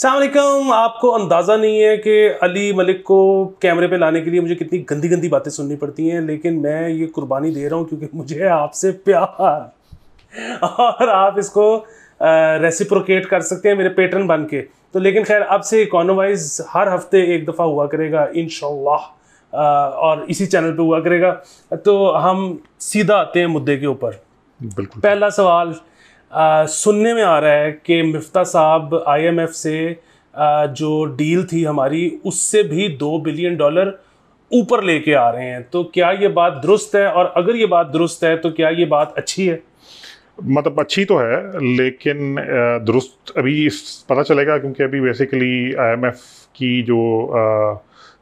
सलामकम आपको अंदाज़ा नहीं है कि अली मलिक को कैमरे पे लाने के लिए मुझे कितनी गंदी गंदी बातें सुननी पड़ती हैं लेकिन मैं ये कुर्बानी दे रहा हूँ क्योंकि मुझे आपसे प्यार और आप इसको रेसिप्रोकेट कर सकते हैं मेरे पेटर्न बन के तो लेकिन खैर अब से इकोनोवाइज हर हफ्ते एक दफ़ा हुआ करेगा इन और इसी चैनल पर हुआ करेगा तो हम सीधा आते हैं मुद्दे के ऊपर पहला सवाल आ, सुनने में आ रहा है कि मिफ्ता साहब आईएमएफ से आ, जो डील थी हमारी उससे भी दो बिलियन डॉलर ऊपर लेके आ रहे हैं तो क्या ये बात दुरुस्त है और अगर ये बात दुरुस्त है तो क्या ये बात अच्छी है मतलब अच्छी तो है लेकिन दुरुस्त अभी पता चलेगा क्योंकि अभी बेसिकली आईएमएफ की जो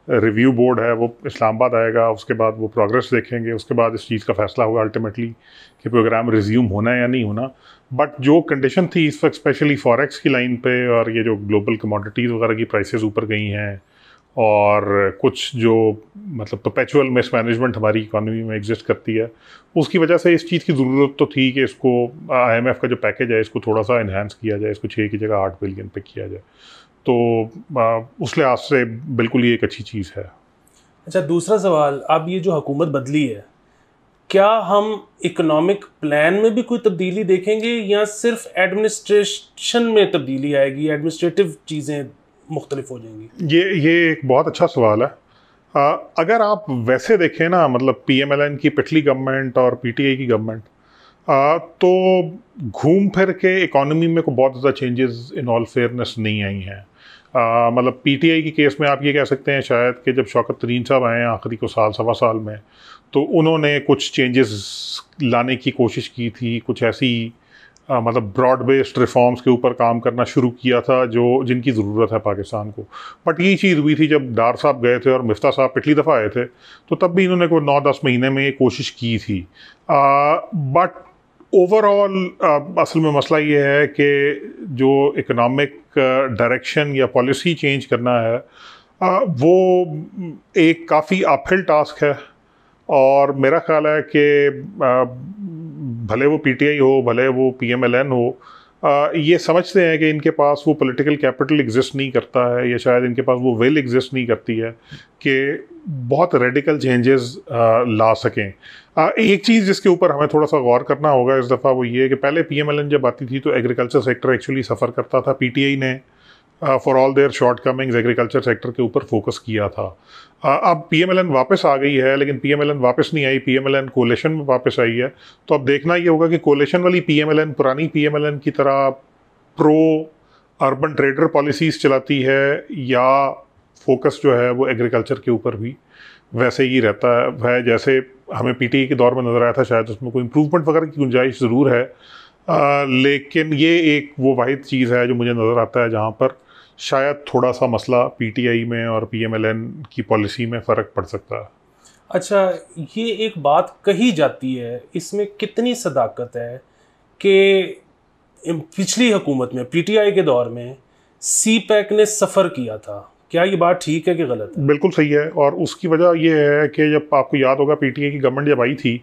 रिव्यू बोर्ड है वो इस्लामाबाद आएगा उसके बाद वो प्रोग्रेस देखेंगे उसके बाद इस चीज़ का फैसला होगा अल्टीमेटली कि प्रोग्राम रिज्यूम होना है या नहीं होना बट जो कंडीशन थी इस वक्त स्पेशली फॉरेक्स की लाइन पे और ये जो ग्लोबल कमोडिटीज़ वगैरह की प्राइसेस ऊपर गई हैं और कुछ जो मतलब पपेचुअल मिसमैनेजमेंट हमारी इकानमी में एग्जिस्ट करती है उसकी वजह से इस चीज़ की ज़रूरत तो थी कि इसको आईएमएफ का जो पैकेज है इसको थोड़ा सा इन्हेंस किया जाए इसको छः की जगह आठ बिलियन पे किया जाए तो उस लिहाज से बिल्कुल ये एक अच्छी चीज़ है अच्छा दूसरा सवाल अब ये जो हुकूमत बदली है क्या हम इकोनॉमिक प्लान में भी कोई तब्दीली देखेंगे या सिर्फ एडमिनिस्ट्रेशन में तब्दीली आएगी एडमिनिस्ट्रेटिव चीज़ें मुख्तलिफ हो जाएंगी ये ये एक बहुत अच्छा सवाल है आ, अगर आप वैसे देखें ना मतलब पीएमएलएन की पिछली गवर्नमेंट और पीटीए की गवर्नमेंट तो घूम फिर के इकोनॉमी में को बहुत ज़्यादा चेंजेस इन ऑल फेयरनेस नहीं आई हैं मतलब पीटीआई की केस में आप ये कह सकते हैं शायद कि जब शौकत तरीन साहब आए हैं आखिरी को साल सवा साल में तो उन्होंने कुछ चेंजेस लाने की कोशिश की थी कुछ ऐसी आ, मतलब ब्रॉड बेस्ड रिफॉर्म्स के ऊपर काम करना शुरू किया था जो जिनकी ज़रूरत है पाकिस्तान को बट ये चीज़ हुई थी जब डार साहब गए थे और मिफ्ता साहब पिछली दफ़ा आए थे तो तब भी इन्होंने कोई नौ दस महीने में ये कोशिश की थी बट ओवरऑल असल में मसला ये है कि जो इकोनॉमिक डायरेक्शन या पॉलिसी चेंज करना है आ, वो एक काफ़ी अपहिल टास्क है और मेरा ख्याल है कि भले वो पीटीआई हो भले वो पीएमएलएन हो ये समझते हैं कि इनके पास वो पॉलिटिकल कैपिटल एग्जिस्ट नहीं करता है या शायद इनके पास वो वेल एग्जिस्ट नहीं करती है कि बहुत रेडिकल चेंजेस ला सकें एक चीज़ जिसके ऊपर हमें थोड़ा सा गौर करना होगा इस दफ़ा वो ये कि पहले पीएमएलएन जब आती थी तो एग्रीकल्चर सेक्टर एक्चुअली सफ़र करता था पीटीआई ने for all their comings agriculture sector के ऊपर फोकस किया था uh, अब पी एम एल एन वापस आ गई है लेकिन पी एम एल एन वापस नहीं आई P M L N coalition में वापस आई है तो अब देखना ये होगा कि कोलेशन वाली पी एम एल एन पुरानी पी एम एल एन की तरह प्रो अर्बन ट्रेडर पॉलिसीज़ चलाती है या फोकस जो है वो एग्रीकल्चर के ऊपर भी वैसे ही रहता है जैसे हमें पीटीए e के दौर में नज़र आया था शायद उसमें कोई इम्प्रूवमेंट वगैरह की गुंजाइश ज़रूर है आ, uh, लेकिन ये एक वो वाहिद चीज़ है जो मुझे नज़र आता है जहाँ पर शायद थोड़ा सा मसला पीटीआई में और पीएमएलएन की पॉलिसी में फ़र्क पड़ सकता है अच्छा ये एक बात कही जाती है इसमें कितनी सदाकत है कि पिछली हुकूमत में पीटीआई के दौर में सी पैक ने सफ़र किया था क्या ये बात ठीक है कि गलत है बिल्कुल सही है और उसकी वजह यह है कि जब आपको याद होगा पी की गवर्नमेंट जब आई थी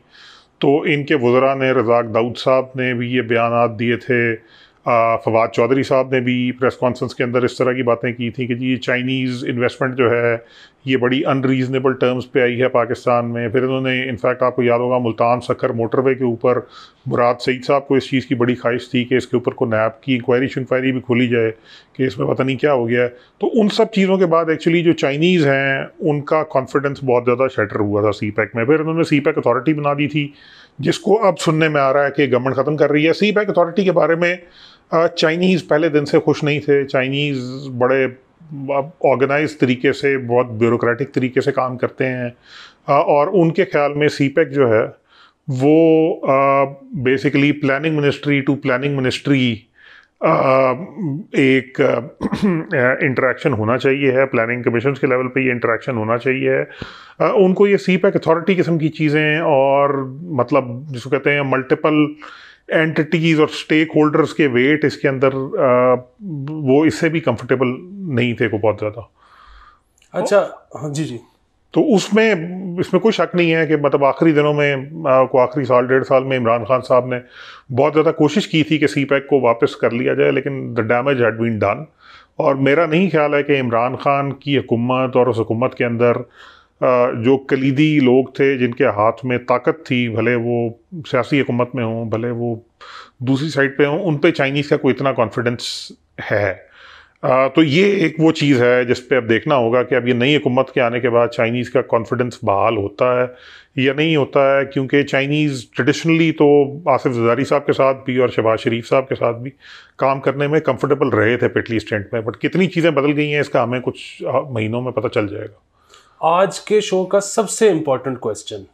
तो इनके वजरा ने रजाक दाऊद साहब ने भी ये बयान दिए थे फवाद चौधरी साहब ने भी प्रेस कॉन्फ्रेंस के अंदर इस तरह की बातें की थी कि जी ये चाइनीज़ इन्वेस्टमेंट जो है ये बड़ी अनरीजनेबल टर्म्स पे आई है पाकिस्तान में फिर इन्होंने इनफैक्ट आपको याद होगा मुल्तान सखर मोटरवे के ऊपर मुराद सईद साहब को इस चीज़ की बड़ी ख्वाहिश थी कि इसके ऊपर को नैब की इंक्वायरी शंक्वायरी भी खोली जाए कि इसमें पता नहीं क्या हो गया है तो उन सब चीज़ों के बाद एक्चुअली जो चाइनीज़ हैं उनका कॉन्फिडेंस बहुत ज़्यादा शटर हुआ था सी पैक e में फिर उन्होंने सी पैक अथॉरिटी बना दी थी जिसको अब सुनने में आ रहा है कि गवर्नमेंट ख़त्म कर रही है सी पैक अथॉरिटी के बारे में चाइनीज़ uh, पहले दिन से खुश नहीं थे चाइनीज़ बड़े ऑर्गेनाइज तरीके से बहुत ब्यूरोक्रेटिक तरीके से काम करते हैं uh, और उनके ख्याल में सीपैक e जो है वो basically planning ministry to planning ministry एक इंटरेक्शन uh, होना चाहिए है प्लानिंग कमीशन के लेवल पे ये इंटरेक्शन होना चाहिए है उनको ये सी पैक अथॉरिटी किस्म की चीज़ें और मतलब जिसको कहते हैं मल्टीपल एंटिटीज़ और स्टेक होल्डर्स के वेट इसके अंदर आ, वो इससे भी कंफर्टेबल नहीं थे को बहुत ज़्यादा अच्छा तो, हाँ जी जी तो उसमें इसमें कोई शक नहीं है कि मतलब आखिरी दिनों में आ, को आखिरी साल डेढ़ साल में इमरान खान साहब ने बहुत ज़्यादा कोशिश की थी कि सी पैक को वापस कर लिया जाए लेकिन the damage had been done और मेरा नहीं ख्याल है कि इमरान खान की हुकूमत और उस हुकूमत के अंदर जो कलीदी लोग थे जिनके हाथ में ताकत थी भले वो सियासी हुकूमत में हों भले वो दूसरी साइड पे हों उन पे चाइनीज़ का कोई इतना कॉन्फिडेंस है तो ये एक वो चीज़ है जिस पे अब देखना होगा कि अब ये नई हुकूमत के आने के बाद चाइनीज़ का कॉन्फिडेंस बहाल होता है या नहीं होता है क्योंकि चाइनीज़ ट्रेडिशनली तो आसिफ जदारी साहब के साथ भी और शहबाज शरीफ साहब के साथ भी काम करने में कंफर्टेबल रहे थे पिटली स्टेंट में बट कितनी चीज़ें बदल गई हैं इसका हमें कुछ महीनों में पता चल जाएगा आज के शो का सबसे इम्पोर्टेंट क्वेश्चन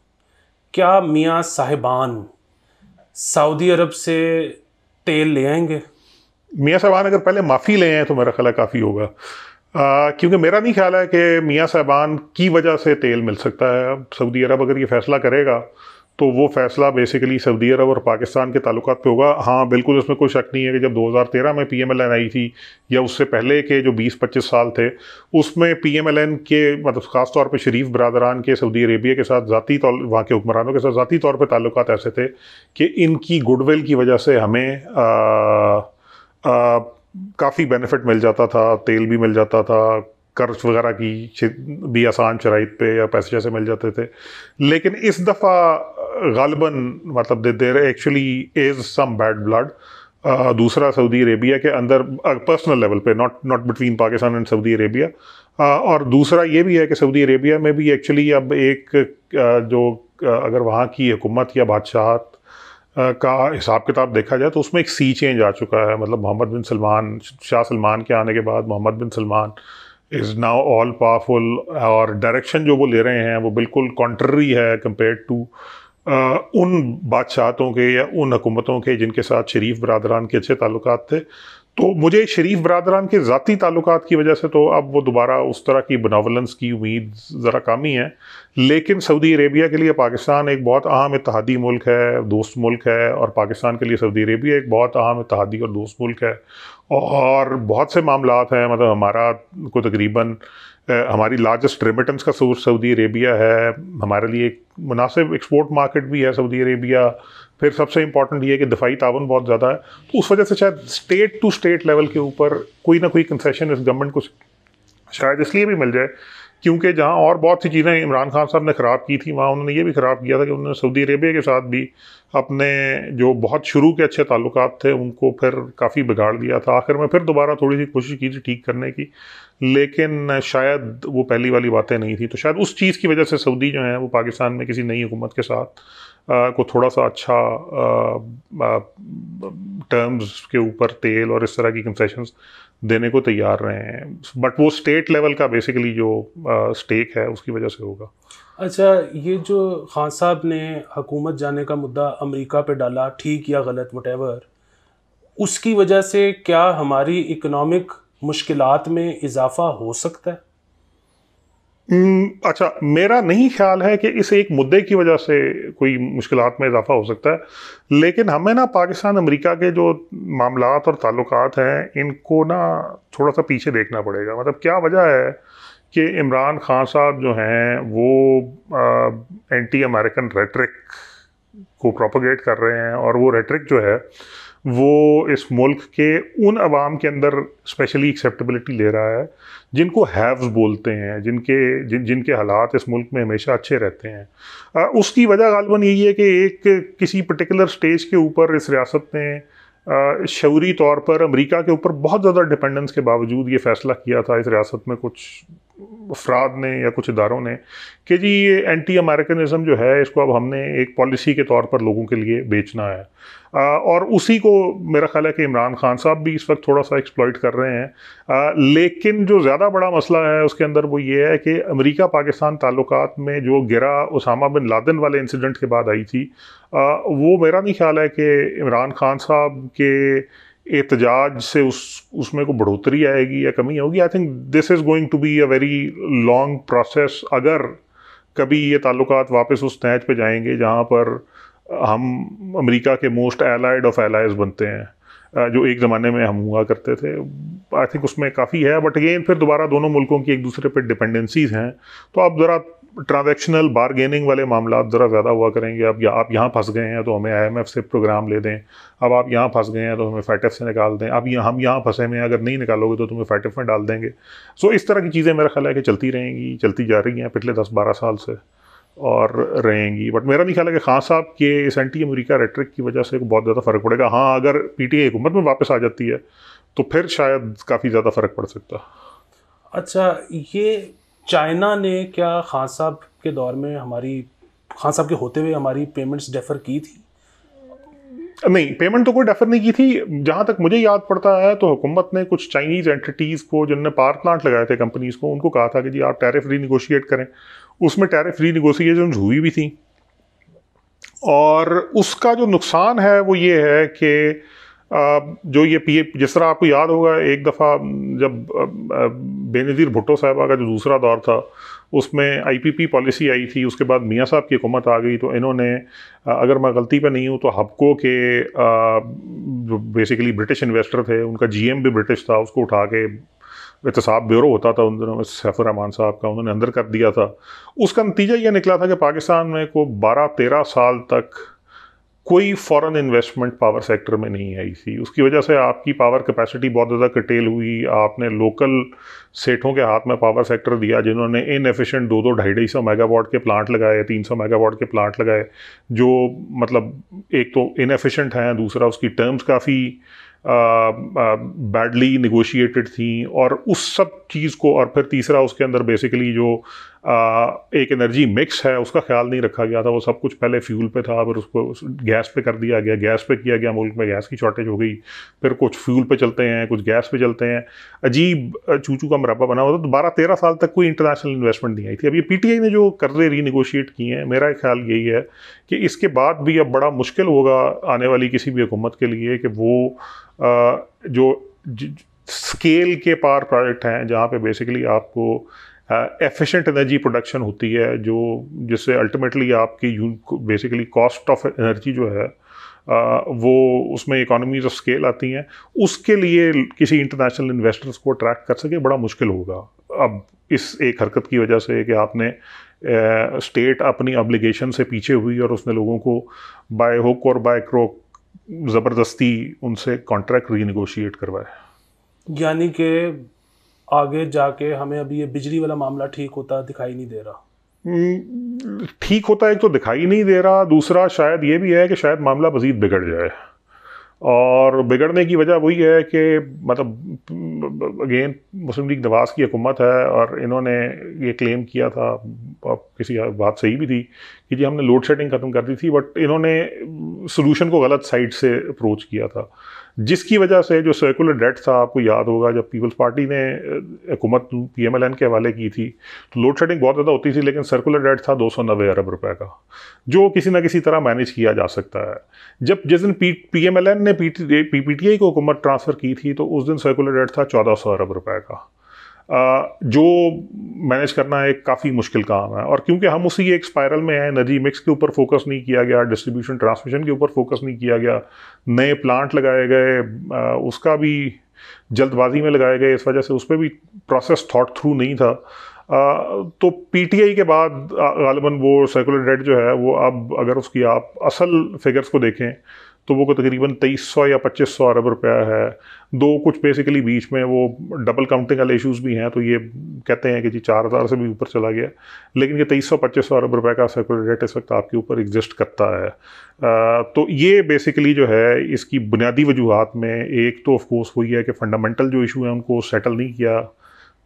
क्या मियाँ साहिबान सऊदी अरब से तेल ले आएंगे मियाँ साहबान अगर पहले माफ़ी ले आए तो मेरा ख्याल काफ़ी होगा क्योंकि मेरा नहीं ख्याल है कि मियाँ साहबान की वजह से तेल मिल सकता है सऊदी अरब अगर ये फैसला करेगा तो वो फैसला बेसिकली सऊदी अरब और पाकिस्तान के ताल्लुक पे होगा हाँ बिल्कुल इसमें कोई शक नहीं है कि जब 2013 में पीएमएलएन आई थी या उससे पहले के जो 20-25 साल थे उसमें पीएमएलएन के मतलब ख़ास तौर पे शरीफ बरदरान के सऊदी अरेबिया के साथ ज़ाती तौर वहाँ के हुक्मरानों के साथ ज़ाती तौर पर ताल्लुक ऐसे थे कि इनकी गुडविल की वजह से हमें काफ़ी बेनिफिट मिल जाता था तेल भी मिल जाता था कर्ज वगैरह की भी आसान शराइ पे या पैसे जैसे मिल जाते थे लेकिन इस दफ़ा गालबन मतलब there actually is some bad blood दूसरा सऊदी अरेबिया के अंदर पर्सनल uh, लेवल पे not not between Pakistan and Saudi Arabia uh, और दूसरा ये भी है कि सऊदी अरेबिया में भी एक्चुअली अब एक uh, जो अगर वहाँ की हुकूमत या बादशाहत का हिसाब किताब देखा जाए तो उसमें एक सी चेंज आ चुका है मतलब मोहम्मद बिन सलमान शाह सलमान के आने के बाद Mohammed bin Salman is now all powerful और डायरेक्शन जो वो ले रहे हैं वो बिल्कुल कॉन्ट्ररी है कंपेयर टू आ, उन बादशाहतों के या उन हुकूमतों के जिनके साथ शरीफ बरदरान के अच्छे ताल्लुक थे तो मुझे शरीफ बरदरान के ज़ाती ताल्लुक की वजह से तो अब वो दोबारा उस तरह की बनावलेंस की उम्मीद ज़रा कम ही है लेकिन सऊदी अरेबिया के लिए पाकिस्तान एक बहुत अहम इतिहादी मुल्क है दोस्त मुल्क है और पाकिस्तान के लिए सऊदी अरेबिया एक बहुत अहम इतिहादी और दोस्त मुल्क है और बहुत से मामला हैं मतलब हमारा को तकरीबन हमारी लार्जेस्ट रेमिटेंस का सोर्स सऊदी अरेबिया है हमारे लिए एक मुनासिब एक्सपोर्ट मार्केट भी है सऊदी अरेबिया फिर सबसे इंपॉर्टेंट ये कि दफाई तावन बहुत ज़्यादा है तो उस वजह से शायद स्टेट टू स्टेट लेवल के ऊपर कोई ना कोई कंसेशन इस गवर्नमेंट को शायद इसलिए भी मिल जाए क्योंकि जहाँ और बहुत सी चीज़ें इमरान खान साहब ने ख़राब की थी वहाँ उन्होंने ये भी ख़राब किया था कि उन्होंने सऊदी अरेबिया के साथ भी अपने जो बहुत शुरू के अच्छे ताल्लुक थे उनको फिर काफ़ी बिगाड़ दिया था आखिर में फिर दोबारा थोड़ी सी कोशिश की थी ठीक करने की लेकिन शायद वो पहली वाली बातें नहीं थी तो शायद उस चीज़ की वजह से सऊदी जो हैं वो पाकिस्तान में किसी नई हुकूमत के साथ को थोड़ा सा अच्छा टर्म्स के ऊपर तेल और इस तरह की कंसेशंस देने को तैयार रहे हैं बट वो स्टेट लेवल का बेसिकली जो स्टेक है उसकी वजह से होगा अच्छा ये जो खान साहब ने हकूमत जाने का मुद्दा अमेरिका पे डाला ठीक या गलत वट उसकी वजह से क्या हमारी इकोनॉमिक मुश्किलात में इजाफा हो सकता है हम्म, अच्छा मेरा नहीं ख्याल है कि इस एक मुद्दे की वजह से कोई मुश्किल में इजाफा हो सकता है लेकिन हमें ना पाकिस्तान अमेरिका के जो मामला और ताल्लुक हैं इनको ना थोड़ा सा पीछे देखना पड़ेगा मतलब क्या वजह है कि इमरान खान साहब जो हैं वो आ, एंटी अमेरिकन रेटरिक को प्रोपोगेट कर रहे हैं और वो रेटरिक जो है वो इस मुल्क के उन आवाम के अंदर स्पेशली एक्सेप्टेबिलिटी ले रहा है जिनको हैव्स बोलते हैं जिनके जिन जिनके हालात इस मुल्क में हमेशा अच्छे रहते हैं आ, उसकी वजह गालबन यही है कि एक किसी पर्टिकुलर स्टेज के ऊपर इस रियासत ने शौरी तौर पर अमेरिका के ऊपर बहुत ज़्यादा डिपेंडेंस के बावजूद ये फ़ैसला किया था इस रियासत में कुछ अफराद ने या कुछ इदारों ने कि जी ये एंटी अमेरिकनिज़म जो है इसको अब हमने एक पॉलिसी के तौर पर लोगों के लिए बेचना है आ, और उसी को मेरा ख्याल है कि इमरान खान साहब भी इस वक्त थोड़ा सा एक्सप्लॉयट कर रहे हैं आ, लेकिन जो ज़्यादा बड़ा मसला है उसके अंदर वो ये है कि अमेरिका पाकिस्तान ताल्लुक में जो गिरा उसामा बिन लादन वाले इंसिडेंट के बाद आई थी आ, वो मेरा नहीं ख्याल है कि इमरान खान साहब के एहतजाज से उस उसमें को बढ़ोतरी आएगी या कमी होगी I think this is going to be a very long process अगर कभी ये ताल्लुक वापस उस तैज पे जाएंगे जहाँ पर हम अमेरिका के मोस्ट एलाइड ऑफ एलाइज बनते हैं जो एक ज़माने में हम हुआ करते थे आई थिंक उसमें काफ़ी है बट अगेन फिर दोबारा दोनों मुल्कों की एक दूसरे पर डिपेंडेंसीज हैं तो आप ज़रा ट्रांजेक्शनल बारगेनिंग वाले मामला ज़रा ज़्यादा हुआ करेंगे अब या, आप यहाँ फंस गए हैं तो हमें एफ़ से प्रोग्राम ले दें अब आप यहाँ फंस गए हैं तो हमें एफ से निकाल दें अब हम यहाँ फंसे हुए हैं अगर नहीं निकालोगे तो तुम्हें एफ में डाल देंगे सो इस तरह की चीज़ें मेरा ख्याल है कि चलती रहेंगी चलती जा रही हैं पिछले दस बारह साल से और रहेंगी बट मेरा नहीं ख्याल है कि खान साहब के इस एंटी अमेरिका रेट्रिक की वजह से बहुत ज़्यादा फ़र्क पड़ेगा हाँ अगर पी टी हुकूमत में वापस आ जाती है तो फिर शायद काफ़ी ज़्यादा फ़र्क पड़ सकता अच्छा ये चाइना ने क्या खान साहब के दौर में हमारी खान साहब के होते हुए हमारी पेमेंट्स डेफर की थी नहीं पेमेंट तो कोई डेफर नहीं की थी जहाँ तक मुझे याद पड़ता है तो हुकूमत ने कुछ चाइनीज़ एंटिटीज़ को जिनने पावर प्लांट लगाए थे कंपनीज़ को उनको कहा था कि जी आप टैरिफ री निगोशिएट करें उसमें टैरिफ री निगोशिएशन हुई भी थी और उसका जो नुकसान है वो ये है कि जो ये पी जिस तरह आपको याद होगा एक दफ़ा जब बेनज़ीर भुट्टो साहबा का जो दूसरा दौर था उसमें आईपीपी पॉलिसी आई थी उसके बाद मियाँ साहब की हुकूमत आ गई तो इन्होंने अगर मैं गलती पर नहीं हूँ तो हबको के जो बेसिकली ब्रिटिश इन्वेस्टर थे उनका जीएम भी ब्रिटिश था उसको उठा के एहतसाब ब्यूरो होता था उन दिनों में सैफुर रहमान साहब का उन्होंने अंदर कर दिया था उसका नतीजा ये निकला था कि पाकिस्तान में को बारह तेरह साल तक कोई फॉरेन इन्वेस्टमेंट पावर सेक्टर में नहीं आई थी उसकी वजह से आपकी पावर कैपेसिटी बहुत ज़्यादा कटेल हुई आपने लोकल सेठों के हाथ में पावर सेक्टर दिया जिन्होंने इनएफिशिएंट दो दो ढाई ढाई सौ मेगावाट के प्लांट लगाए तीन सौ मेगावाट के प्लांट लगाए जो मतलब एक तो इनएफिशिएंट हैं दूसरा उसकी टर्म्स काफ़ी बैडली निगोशिएटेड थी और उस सब चीज़ को और फिर तीसरा उसके अंदर बेसिकली जो एक एनर्जी मिक्स है उसका ख्याल नहीं रखा गया था वो सब कुछ पहले फ्यूल पे था फिर उसको गैस पे कर दिया गया गैस पे किया गया मुल्क में गैस की शॉर्टेज हो गई फिर कुछ फ्यूल पे चलते हैं कुछ गैस पे चलते हैं अजीब चूचू का मरबा बना हुआ था तो बारह तेरह साल तक कोई इंटरनेशनल इन्वेस्टमेंट नहीं आई थी अब ये पी ने जो कर्जे रीनिगोशिएट किए हैं मेरा ख्याल यही है कि इसके बाद भी अब बड़ा मुश्किल होगा आने वाली किसी भी हुकूमत के लिए कि वो जो स्केल के पार प्रोजेक्ट हैं जहाँ पे बेसिकली आपको एफिशिएंट एनर्जी प्रोडक्शन होती है जो जिससे अल्टीमेटली आपकी बेसिकली कॉस्ट ऑफ एनर्जी जो है आ, uh, वो उसमें इकोनॉमीज ऑफ स्केल आती हैं उसके लिए किसी इंटरनेशनल इन्वेस्टर्स को अट्रैक्ट कर सके बड़ा मुश्किल होगा अब इस एक हरकत की वजह से कि आपने स्टेट uh, अपनी अब्लिगेशन से पीछे हुई और उसने लोगों को बाय हुक और बाय क्रोक ज़बरदस्ती उनसे कॉन्ट्रैक्ट रीनिगोशिएट करवाए यानी कि आगे जाके हमें अभी ये बिजली वाला मामला ठीक होता दिखाई नहीं दे रहा हम्म, ठीक होता एक तो दिखाई नहीं दे रहा दूसरा शायद ये भी है कि शायद मामला मज़ीद बिगड़ जाए और बिगड़ने की वजह वही है कि मतलब अगेन मुस्लिम लीग नवाज की हुकूमत है और इन्होंने ये क्लेम किया था किसी बात सही भी थी कि जी हमने लोड शेडिंग ख़त्म कर दी थी बट इन्होंने सोलूशन को गलत साइड से अप्रोच किया था जिसकी वजह से जो सर्कुलर डेट था आपको याद होगा जब पीपल्स पार्टी ने हुकूमत पी एम एल एन के हवाले की थी तो लोड शेडिंग बहुत ज़्यादा होती थी लेकिन सर्कुलर डेट था दो सौ नब्बे अरब रुपये का जो किसी ना किसी तरह मैनेज किया जा सकता है जब जिस दिन P P M L N ने पी पी टी आई को हुकूमत ट्रांसफ़र की थी तो उस दिन सर्कुलर डेट था चौदह सौ अरब रुपये का जो मैनेज करना एक काफ़ी मुश्किल काम है और क्योंकि हम उसी एक स्पायरल में हैं एनर्जी मिक्स के ऊपर फोकस नहीं किया गया डिस्ट्रीब्यूशन ट्रांसमिशन के ऊपर फोकस नहीं किया गया नए प्लांट लगाए गए उसका भी जल्दबाजी में लगाए गए इस वजह से उस पर भी प्रोसेस थॉट थ्रू नहीं था तो पीटीआई के बाद गालिबा वो सर्कुलर रेट जो है वो अब अगर उसकी आप असल फिगर्स को देखें तो वो तो तकरीबन तेईस सौ या पच्चीस सौ अरब रुपया है दो कुछ बेसिकली बीच में वो डबल काउंटिंग वाले इशूज़ भी हैं तो ये कहते हैं कि जी चार हज़ार से भी ऊपर चला गया लेकिन ये तेईस सौ पच्चीस सौ अरब रुपये का सर्कुलर रेट इस वक्त आपके ऊपर एग्जिस्ट करता है आ, तो ये बेसिकली जो है इसकी बुनियादी वजूहत में एक तो ऑफकोर्स वही है कि फंडामेंटल जो इशू है उनको सेटल नहीं किया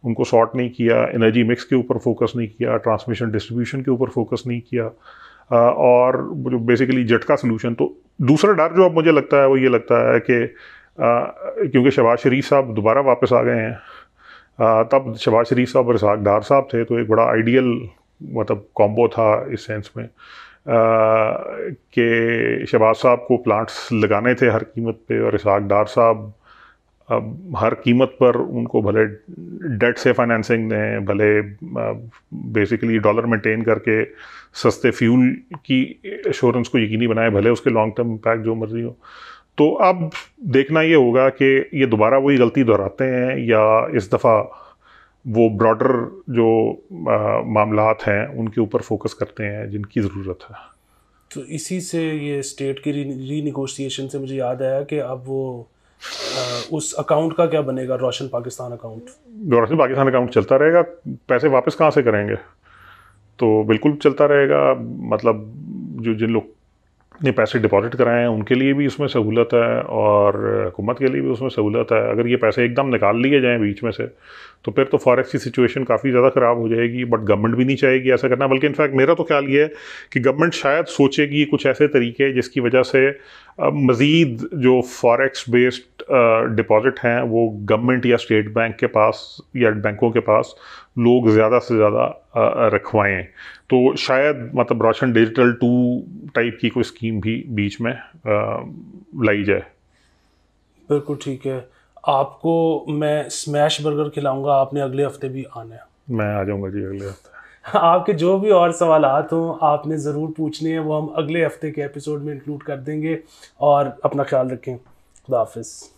उनको सॉर्ट नहीं किया एनर्जी मिक्स के ऊपर फोकस नहीं किया ट्रांसमिशन डिस्ट्रीब्यूशन के ऊपर फोकस नहीं किया और जो बेसिकली जटका सोल्यूशन तो दूसरा डर जो अब मुझे लगता है वो ये लगता है कि क्योंकि शहबाज शरीफ साहब दोबारा वापस आ गए हैं आ, तब शहबाज शरीफ साहब और इसाक डार साहब थे तो एक बड़ा आइडियल मतलब कॉम्बो था इस सेंस में कि शहबाज साहब को प्लांट्स लगाने थे हर कीमत पे और इसाक डार साहब अब हर कीमत पर उनको भले डेट से फाइनेंसिंग दें भले बेसिकली डॉलर मेंटेन करके सस्ते फ्यूल की एश्योरेंस को यकीनी बनाए भले उसके लॉन्ग टर्म इम्पैक्ट जो मर्जी हो तो अब देखना ये होगा कि ये दोबारा वही गलती दोहराते हैं या इस दफ़ा वो ब्रॉडर जो मामला हैं उनके ऊपर फोकस करते हैं जिनकी ज़रूरत है तो इसी से ये स्टेट की रीनिगोशिएशन से मुझे याद आया कि अब वो उस अकाउंट का क्या बनेगा रोशन पाकिस्तान अकाउंट रोशन पाकिस्तान अकाउंट चलता रहेगा पैसे वापस कहाँ से करेंगे तो बिल्कुल चलता रहेगा मतलब जो जिन लोग ने पैसे डिपॉजिट कराए हैं उनके लिए भी इसमें सहूलत है और हुकूमत के लिए भी उसमें सहूलत है अगर ये पैसे एकदम निकाल लिए जाएँ बीच में से तो फिर तो फॉरेक्स की सिचुएशन काफ़ी ज़्यादा ख़राब हो जाएगी बट गवर्नमेंट भी नहीं चाहेगी ऐसा करना बल्कि इनफैक्ट मेरा तो ख्याल ये है कि गवर्नमेंट शायद सोचेगी कुछ ऐसे तरीके जिसकी वजह से मज़ीद जो फॉरेक्स बेस्ड डिपॉज़िट हैं वो गवर्नमेंट या स्टेट बैंक के पास या बैंकों के पास लोग ज़्यादा से ज़्यादा रखवाएं तो शायद मतलब रोशन डिजिटल टू टाइप की कोई स्कीम भी बीच में लाई जाए बिल्कुल ठीक है आपको मैं स्मैश बर्गर खिलाऊंगा आपने अगले हफ्ते भी आना है मैं आ जाऊंगा जी अगले हफ्ते आपके जो भी और सवाल हों आपने ज़रूर पूछने हैं वो हम अगले हफ्ते के एपिसोड में इंक्लूड कर देंगे और अपना ख्याल रखें खुदा हाफिज़